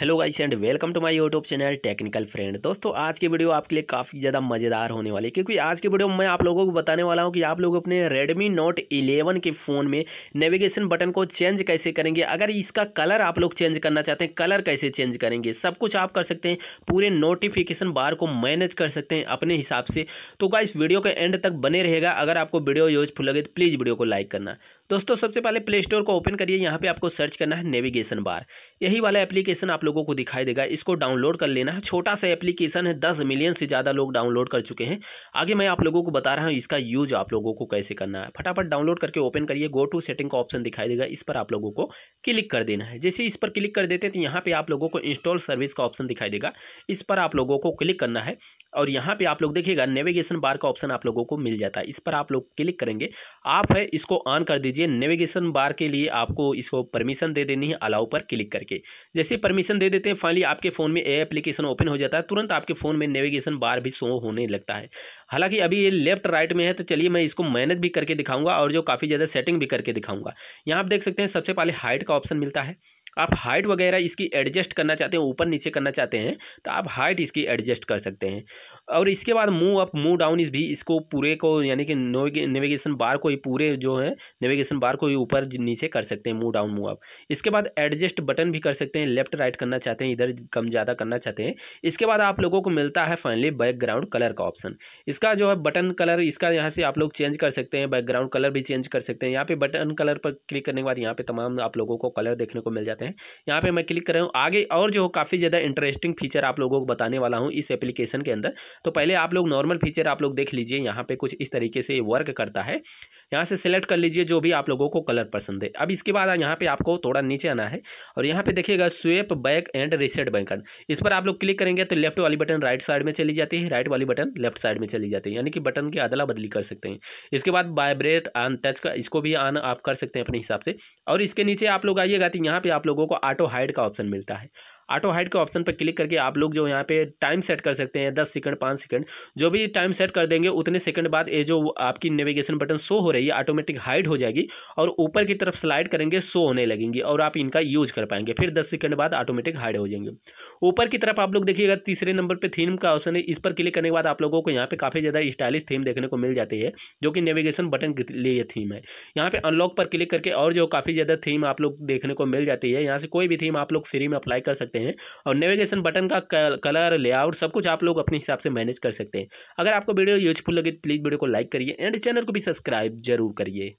hello guys and welcome to my YouTube channel technical friend दोस्तों आज की video आपके लिए काफ़ी ज़्यादा मज़ेदार होने वाली है क्योंकि आज की वीडियो में मैं आप लोगों को बताने वाला हूं कि आप लोग अपने रेडमी नोट 11 के फ़ोन में नेविगेशन बटन को चेंज कैसे करेंगे अगर इसका कलर आप लोग चेंज करना चाहते हैं कलर कैसे चेंज करेंगे सब कुछ आप कर सकते हैं पूरे नोटिफिकेशन बार को मैनेज कर सकते हैं अपने हिसाब से तो गाइस वीडियो के एंड तक बने रहेगा अगर आपको वीडियो यूजफुल लगे तो प्लीज़ वीडियो को लाइक करना दोस्तों सबसे पहले प्ले स्टोर को ओपन करिए यहाँ पे आपको सर्च करना है नेविगेशन बार यही वाला एप्लीकेशन आप लोगों को दिखाई देगा इसको डाउनलोड कर लेना है छोटा सा एप्लीकेशन है दस मिलियन से ज़्यादा लोग डाउनलोड कर चुके हैं आगे मैं आप लोगों को बता रहा हूँ इसका यूज आप लोगों को कैसे करना है फटाफट डाउनलोड करके ओपन करिए गो टू सेटिंग का ऑप्शन दिखाई देगा इस पर आप लोगों को क्लिक कर देना है जैसे इस पर क्लिक कर देते हैं तो यहाँ पर आप लोगों को इंस्टॉल सर्विस का ऑप्शन दिखाई देगा इस पर आप लोगों को क्लिक करना है और यहाँ पे आप लोग देखिएगा नेविगेशन बार का ऑप्शन आप लोगों को मिल जाता है इस पर आप लोग क्लिक करेंगे आप है इसको ऑन कर दीजिए नेविगेशन बार के लिए आपको इसको परमिशन दे देनी है अलाउ पर क्लिक करके जैसे परमिशन दे देते हैं फाइनली आपके फ़ोन में ए एप्लीकेशन ओपन हो जाता है तुरंत आपके फ़ोन में नेविगेशन बार भी शो होने लगता है हालांकि अभी ये लेफ्ट राइट में है तो चलिए मैं इसको मैनेज भी करके दिखाऊंगा और जो काफ़ी ज़्यादा सेटिंग भी करके दिखाऊंगा यहाँ आप देख सकते हैं सबसे पहले हाइट का ऑप्शन मिलता है आप हाइट वगैरह इसकी एडजस्ट करना चाहते हैं ऊपर नीचे करना चाहते हैं तो आप हाइट इसकी एडजस्ट कर सकते हैं और इसके बाद मूव अप मूव डाउन इस भी इसको पूरे को यानी कि नेविगेशन बार को ही पूरे जो है नेविगेशन बार को ही ऊपर नीचे कर सकते हैं मूव डाउन मूव अप इसके बाद एडजस्ट बटन भी कर सकते हैं लेफ्ट राइट करना चाहते हैं इधर कम ज़्यादा करना चाहते हैं इसके बाद आप लोगों को मिलता है फाइनली बैकग्राउंड कलर का ऑप्शन इसका जो है बटन कलर इसका यहाँ से आप लोग चेंज कर सकते हैं बैकग्राउंड कलर भी चेंज कर सकते हैं यहाँ पे बटन कलर पर क्लिक करने के बाद यहाँ पे तमाम आप लोगों को कलर देखने को मिल जाते हैं सकते हैं यहाँ पे मैं क्लिक कर रहा हूँ आगे और जो काफ़ी ज़्यादा इंटरेस्टिंग फीचर आप लोगों को बताने वाला हूँ इस एप्लीकेशन के अंदर तो पहले आप लोग नॉर्मल फीचर आप लोग देख लीजिए यहाँ पर कुछ इस तरीके से वर्क करता है यहाँ से सिलेक्ट कर लीजिए जो भी आप लोगों को कलर पसंद है अब इसके बाद यहाँ पे आपको थोड़ा नीचे आना है और यहाँ पे देखिएगा स्वेप बैक एंड रिसेट बैकन इस पर आप लोग क्लिक करेंगे तो लेफ्ट वाली बटन राइट साइड में चली जाती है राइट वाली बटन लेफ्ट साइड में चली जाती है यानी कि बटन की अदला बदली कर सकते हैं इसके बाद वाइब्रेट ऑन टच का इसको भी ऑन आप कर सकते हैं अपने हिसाब से और इसके नीचे आप लोग आइएगा तो यहाँ पर आप लोगों को ऑटो हाइड का ऑप्शन मिलता है ऑटो हाइट के ऑप्शन पर क्लिक करके आप लोग जो यहाँ पे टाइम सेट कर सकते हैं दस सेकंड पाँच सेकंड जो भी टाइम सेट कर देंगे उतने सेकंड बाद ये जो आपकी नेविगेशन बटन शो हो रही है ऑटोमेटिक हाइड हो जाएगी और ऊपर की तरफ स्लाइड करेंगे शो होने लगेंगी और आप इनका यूज कर पाएंगे फिर दस सेकंड बाद ऑटोमेटिक हाइड हो जाएंगे ऊपर की तरफ आप लोग देखिएगा तीसरे नंबर पर थीम का ऑप्शन है इस पर क्लिक करने के बाद आप लोगों को यहाँ पर काफ़ी ज़्यादा स्टाइलिश थीम देखने को मिल जाती है जो कि नेविगेशन बटन के लिए थीम है यहाँ पर अनलॉक पर क्लिक करके और जो काफ़ी ज़्यादा थीम आप लोग देखने को मिल जाती है यहाँ से कोई भी थीम आप लोग फ्री में अप्लाई कर सकते सकते हैं और नेविगेशन बटन का कलर लेआउट सब कुछ आप लोग अपने हिसाब से मैनेज कर सकते हैं अगर आपको वीडियो यूजफुल लगे तो प्लीज़ वीडियो को लाइक करिए एंड चैनल को भी सब्सक्राइब जरूर करिए